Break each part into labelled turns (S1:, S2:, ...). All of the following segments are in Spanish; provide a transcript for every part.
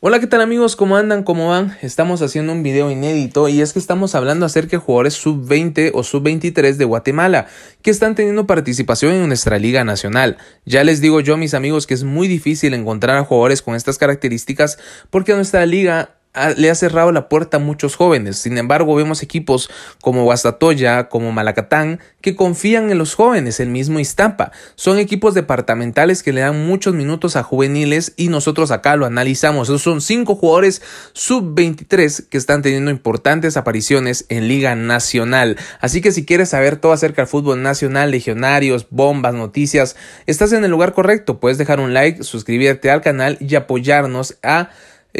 S1: Hola, ¿qué tal amigos? ¿Cómo andan? ¿Cómo van? Estamos haciendo un video inédito y es que estamos hablando acerca de jugadores sub-20 o sub-23 de Guatemala que están teniendo participación en nuestra Liga Nacional. Ya les digo yo, mis amigos, que es muy difícil encontrar a jugadores con estas características porque nuestra liga le ha cerrado la puerta a muchos jóvenes. Sin embargo, vemos equipos como Guastatoya, como Malacatán, que confían en los jóvenes, el mismo estampa. Son equipos departamentales que le dan muchos minutos a juveniles y nosotros acá lo analizamos. son cinco jugadores sub-23 que están teniendo importantes apariciones en Liga Nacional. Así que si quieres saber todo acerca del fútbol nacional, legionarios, bombas, noticias, estás en el lugar correcto. Puedes dejar un like, suscribirte al canal y apoyarnos a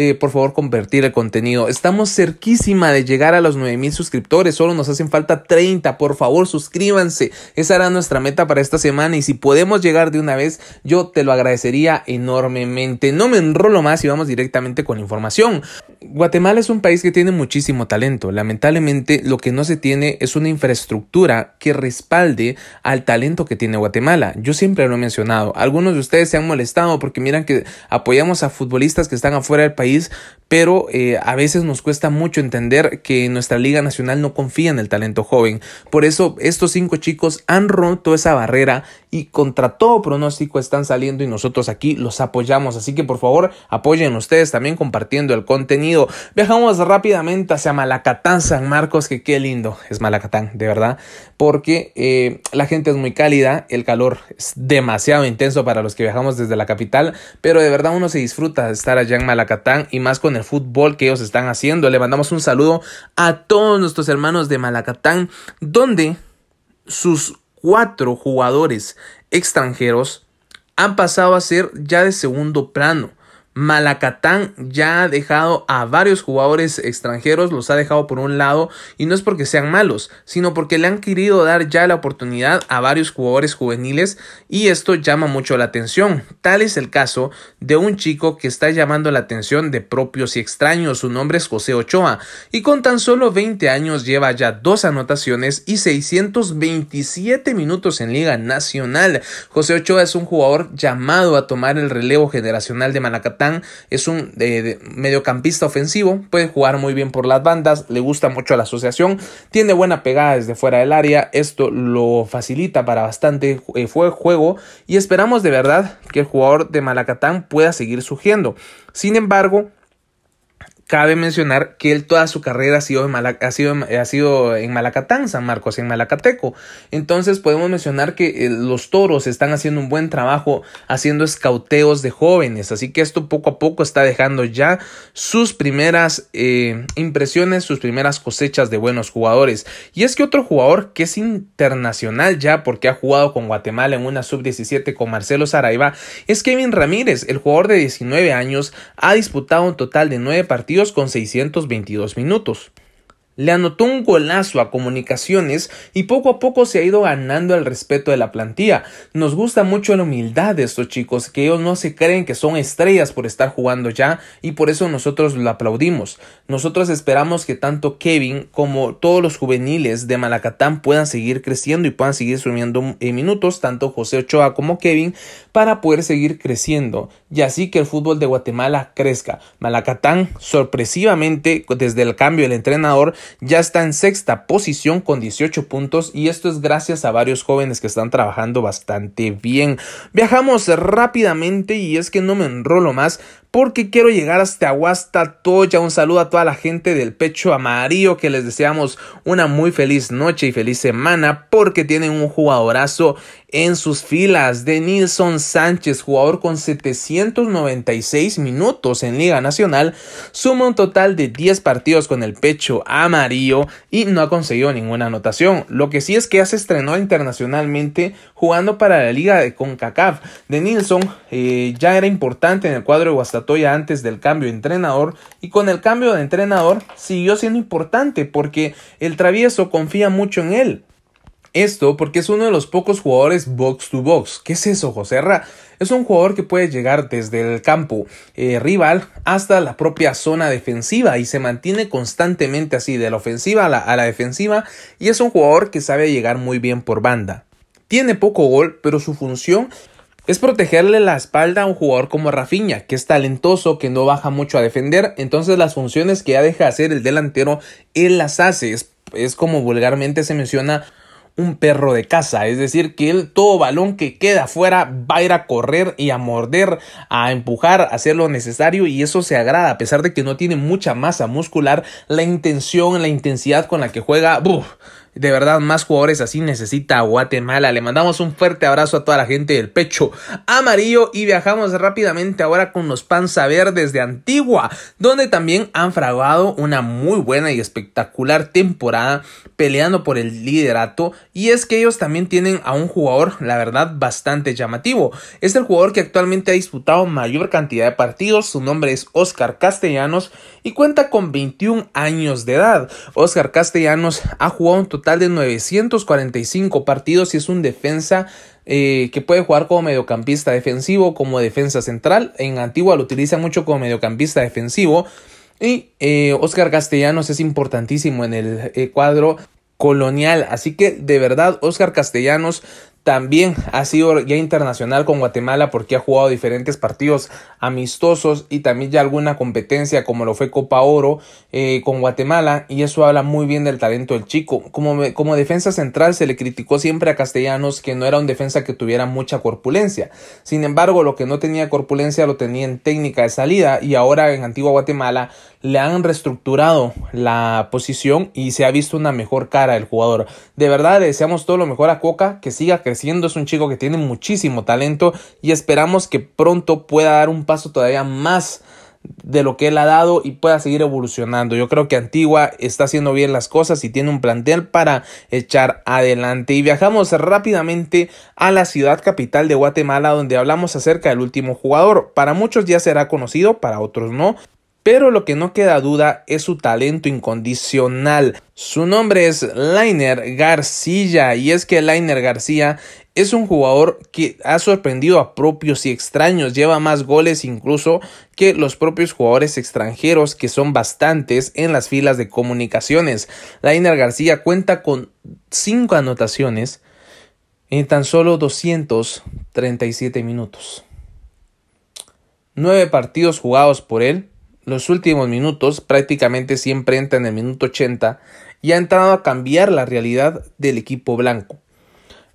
S1: eh, por favor convertir el contenido. Estamos cerquísima de llegar a los 9000 suscriptores, solo nos hacen falta 30. Por favor, suscríbanse. Esa era nuestra meta para esta semana y si podemos llegar de una vez, yo te lo agradecería enormemente. No me enrolo más y vamos directamente con la información. Guatemala es un país que tiene muchísimo talento. Lamentablemente, lo que no se tiene es una infraestructura que respalde al talento que tiene Guatemala. Yo siempre lo he mencionado. Algunos de ustedes se han molestado porque miran que apoyamos a futbolistas que están afuera del país pero eh, a veces nos cuesta mucho entender que nuestra Liga Nacional no confía en el talento joven. Por eso estos cinco chicos han roto esa barrera y contra todo pronóstico están saliendo y nosotros aquí los apoyamos. Así que por favor apoyen ustedes también compartiendo el contenido. Viajamos rápidamente hacia Malacatán, San Marcos, que qué lindo es Malacatán, de verdad, porque eh, la gente es muy cálida, el calor es demasiado intenso para los que viajamos desde la capital, pero de verdad uno se disfruta de estar allá en Malacatán y más con el fútbol que ellos están haciendo. Le mandamos un saludo a todos nuestros hermanos de Malacatán, donde sus cuatro jugadores extranjeros han pasado a ser ya de segundo plano. Malacatán ya ha dejado a varios jugadores extranjeros, los ha dejado por un lado y no es porque sean malos, sino porque le han querido dar ya la oportunidad a varios jugadores juveniles y esto llama mucho la atención. Tal es el caso de un chico que está llamando la atención de propios y extraños, su nombre es José Ochoa y con tan solo 20 años lleva ya dos anotaciones y 627 minutos en Liga Nacional. José Ochoa es un jugador llamado a tomar el relevo generacional de Malacatán es un eh, mediocampista ofensivo, puede jugar muy bien por las bandas, le gusta mucho la asociación, tiene buena pegada desde fuera del área, esto lo facilita para bastante eh, juego y esperamos de verdad que el jugador de Malacatán pueda seguir surgiendo. Sin embargo, cabe mencionar que él toda su carrera ha sido en, sido, ha sido en Malacatán, San Marcos, en Malacateco. Entonces podemos mencionar que eh, los toros están haciendo un buen trabajo haciendo escauteos de jóvenes. Así que esto poco a poco está dejando ya sus primeras eh, impresiones, sus primeras cosechas de buenos jugadores. Y es que otro jugador que es internacional ya porque ha jugado con Guatemala en una sub-17 con Marcelo Saraiva es Kevin Ramírez. El jugador de 19 años ha disputado un total de 9 partidos con 622 minutos. Le anotó un golazo a comunicaciones y poco a poco se ha ido ganando el respeto de la plantilla. Nos gusta mucho la humildad de estos chicos, que ellos no se creen que son estrellas por estar jugando ya y por eso nosotros lo aplaudimos. Nosotros esperamos que tanto Kevin como todos los juveniles de Malacatán puedan seguir creciendo y puedan seguir sumiendo en minutos, tanto José Ochoa como Kevin, para poder seguir creciendo y así que el fútbol de Guatemala crezca. Malacatán sorpresivamente desde el cambio del entrenador ya está en sexta posición con 18 puntos y esto es gracias a varios jóvenes que están trabajando bastante bien. Viajamos rápidamente y es que no me enrolo más porque quiero llegar hasta Toya. Un saludo a toda la gente del pecho amarillo que les deseamos una muy feliz noche y feliz semana porque tienen un jugadorazo en sus filas de Nilsson Sánchez, jugador con 796 minutos en Liga Nacional, suma un total de 10 partidos con el pecho amarillo y no ha conseguido ninguna anotación. Lo que sí es que ya se estrenó internacionalmente jugando para la Liga de CONCACAF. De Nilson eh, ya era importante en el cuadro de antes del cambio de entrenador y con el cambio de entrenador siguió siendo importante porque el travieso confía mucho en él. Esto porque es uno de los pocos jugadores box to box. ¿Qué es eso, José Ra? Es un jugador que puede llegar desde el campo eh, rival hasta la propia zona defensiva y se mantiene constantemente así, de la ofensiva a la, a la defensiva, y es un jugador que sabe llegar muy bien por banda. Tiene poco gol, pero su función es protegerle la espalda a un jugador como Rafinha, que es talentoso, que no baja mucho a defender, entonces las funciones que ya deja hacer el delantero, él las hace, es, como vulgarmente se menciona un perro de caza. es decir, que él todo balón que queda afuera va a ir a correr y a morder, a empujar, a hacer lo necesario y eso se agrada, a pesar de que no tiene mucha masa muscular, la intención, la intensidad con la que juega, ¡buf! De verdad, más jugadores así necesita Guatemala. Le mandamos un fuerte abrazo a toda la gente del pecho amarillo y viajamos rápidamente ahora con los panza verdes de Antigua, donde también han fraguado una muy buena y espectacular temporada peleando por el liderato. Y es que ellos también tienen a un jugador, la verdad, bastante llamativo. Es el jugador que actualmente ha disputado mayor cantidad de partidos. Su nombre es Oscar Castellanos y cuenta con 21 años de edad. Oscar Castellanos ha jugado un total de 945 partidos y es un defensa eh, que puede jugar como mediocampista defensivo, como defensa central. En Antigua lo utiliza mucho como mediocampista defensivo. Y eh, Oscar Castellanos es importantísimo en el eh, cuadro colonial. Así que de verdad, Oscar Castellanos también ha sido ya internacional con Guatemala porque ha jugado diferentes partidos amistosos y también ya alguna competencia como lo fue Copa Oro eh, con Guatemala y eso habla muy bien del talento del chico. Como, como defensa central se le criticó siempre a Castellanos que no era un defensa que tuviera mucha corpulencia. Sin embargo, lo que no tenía corpulencia lo tenía en técnica de salida y ahora en Antigua Guatemala le han reestructurado la posición y se ha visto una mejor cara del jugador. De verdad le deseamos todo lo mejor a Coca que siga creciendo Siendo es un chico que tiene muchísimo talento y esperamos que pronto pueda dar un paso todavía más de lo que él ha dado y pueda seguir evolucionando. Yo creo que Antigua está haciendo bien las cosas y tiene un plantel para echar adelante. Y viajamos rápidamente a la ciudad capital de Guatemala donde hablamos acerca del último jugador. Para muchos ya será conocido, para otros no, pero lo que no queda duda es su talento incondicional. Su nombre es Lainer García y es que Lainer García es un jugador que ha sorprendido a propios y extraños, lleva más goles incluso que los propios jugadores extranjeros que son bastantes en las filas de comunicaciones. Lainer García cuenta con 5 anotaciones en tan solo 237 minutos. 9 partidos jugados por él, los últimos minutos, prácticamente siempre entra en el minuto 80, y ha entrado a cambiar la realidad del equipo blanco.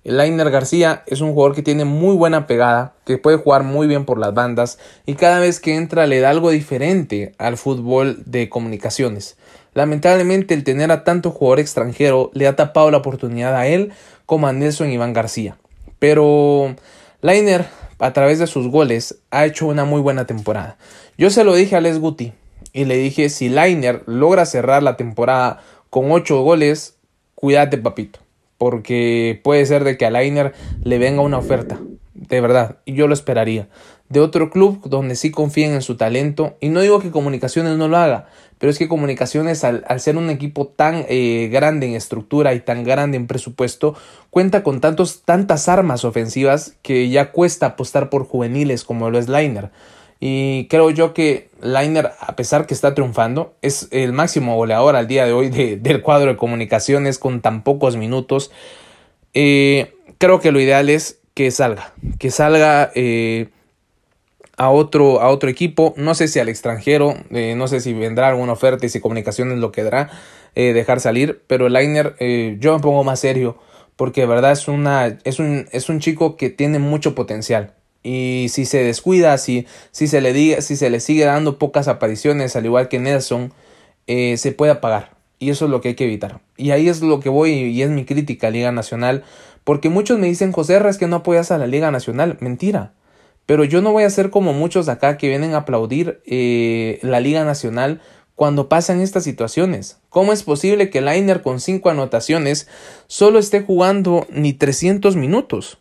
S1: El Lainer García es un jugador que tiene muy buena pegada, que puede jugar muy bien por las bandas y cada vez que entra le da algo diferente al fútbol de comunicaciones. Lamentablemente el tener a tanto jugador extranjero le ha tapado la oportunidad a él como a Nelson Iván García. Pero Lainer a través de sus goles, ha hecho una muy buena temporada. Yo se lo dije a Les Guti y le dije, si Liner logra cerrar la temporada con 8 goles, cuídate papito, porque puede ser de que a Liner le venga una oferta, de verdad, y yo lo esperaría, de otro club donde sí confíen en su talento, y no digo que Comunicaciones no lo haga, pero es que comunicaciones, al, ser un equipo tan eh, grande en estructura y tan grande en presupuesto, cuenta con tantos, tantas armas ofensivas que ya cuesta apostar por juveniles como lo es Liner. Y creo yo que Liner, a pesar que está triunfando, es el máximo goleador al día de hoy del cuadro de comunicaciones con tan pocos minutos. Eh, creo que lo ideal es que salga, que salga eh, a otro, a otro equipo, no sé si al extranjero, eh, no sé si vendrá alguna oferta y si comunicaciones lo quedará eh, dejar salir, pero el Liner eh, yo me pongo más serio porque de verdad es, una, es, un, es un chico que tiene mucho potencial. Y si se descuida, si, si, se, le diga, si se le sigue dando pocas apariciones, al igual que Nelson, se puede apagar. Y eso es lo que hay que evitar. Y ahí es lo que voy y es mi crítica a Liga Nacional. Porque muchos me dicen, José, es que no apoyas a la Liga Nacional. Mentira. Pero yo no voy a ser como muchos de acá que vienen a aplaudir eh, la Liga Nacional cuando pasan estas situaciones. ¿Cómo es posible que Liner con cinco anotaciones solo esté jugando ni 300 minutos?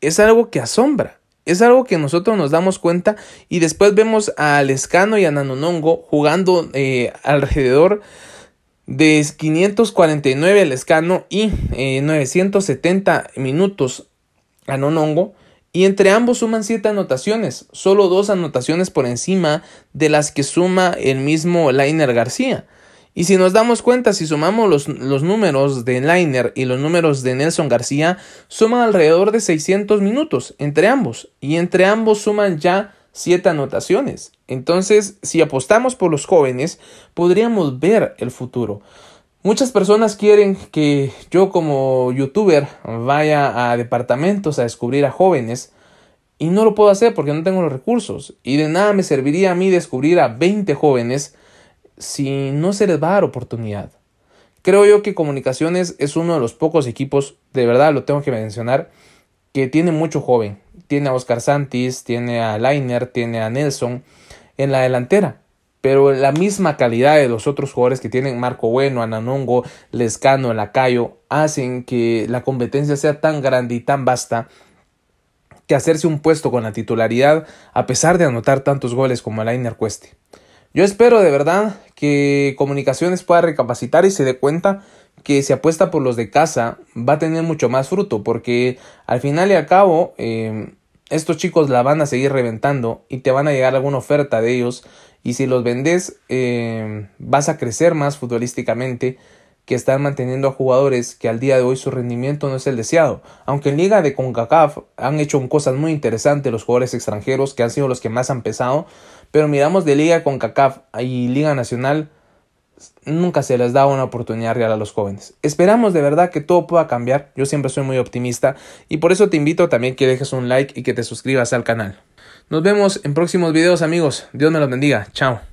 S1: Es algo que asombra. Es algo que nosotros nos damos cuenta y después vemos a Lescano y a Nanonongo jugando eh, alrededor de 549 Lescano y 970 eh, minutos a Nanonongo y entre ambos suman siete anotaciones, solo dos anotaciones por encima de las que suma el mismo Liner García. Y si nos damos cuenta, si sumamos los, números de Liner y los números de Nelson García, suman alrededor de 600 minutos entre ambos. Y entre ambos suman ya siete anotaciones. Entonces, si apostamos por los jóvenes, podríamos ver el futuro. Muchas personas quieren que yo como youtuber vaya a departamentos a descubrir a jóvenes y no lo puedo hacer porque no tengo los recursos y de nada me serviría a mí descubrir a 20 jóvenes si no se les va a oportunidad. Creo yo que comunicaciones es uno de los pocos equipos, de verdad lo tengo que mencionar, que tiene mucho joven. Tiene a Oscar Santis, tiene a Lainer, tiene a Nelson en la delantera pero la misma calidad de los otros jugadores que tienen Marco Bueno, Ananongo, Lescano, Lacayo, hacen que la competencia sea tan grande y tan vasta que hacerse un puesto con la titularidad a pesar de anotar tantos goles como Alain Cueste. Yo espero de verdad que Comunicaciones pueda recapacitar y se dé cuenta que si apuesta por los de casa va a tener mucho más fruto porque al final y al cabo eh, estos chicos la van a seguir reventando y te van a llegar alguna oferta de ellos y si los vendes, eh, vas a crecer más futbolísticamente que están manteniendo a jugadores que al día de hoy su rendimiento no es el deseado. Aunque en Liga de CONCACAF han hecho cosas muy interesantes los jugadores extranjeros que han sido los que más han pesado, pero miramos de Liga CONCACAF y Liga Nacional nunca se les da una oportunidad real a los jóvenes. Esperamos de verdad que todo pueda cambiar. Yo siempre soy muy optimista y por eso te invito también que dejes un like y que te suscribas al canal. Nos vemos en próximos videos amigos. Dios me los bendiga. Chao.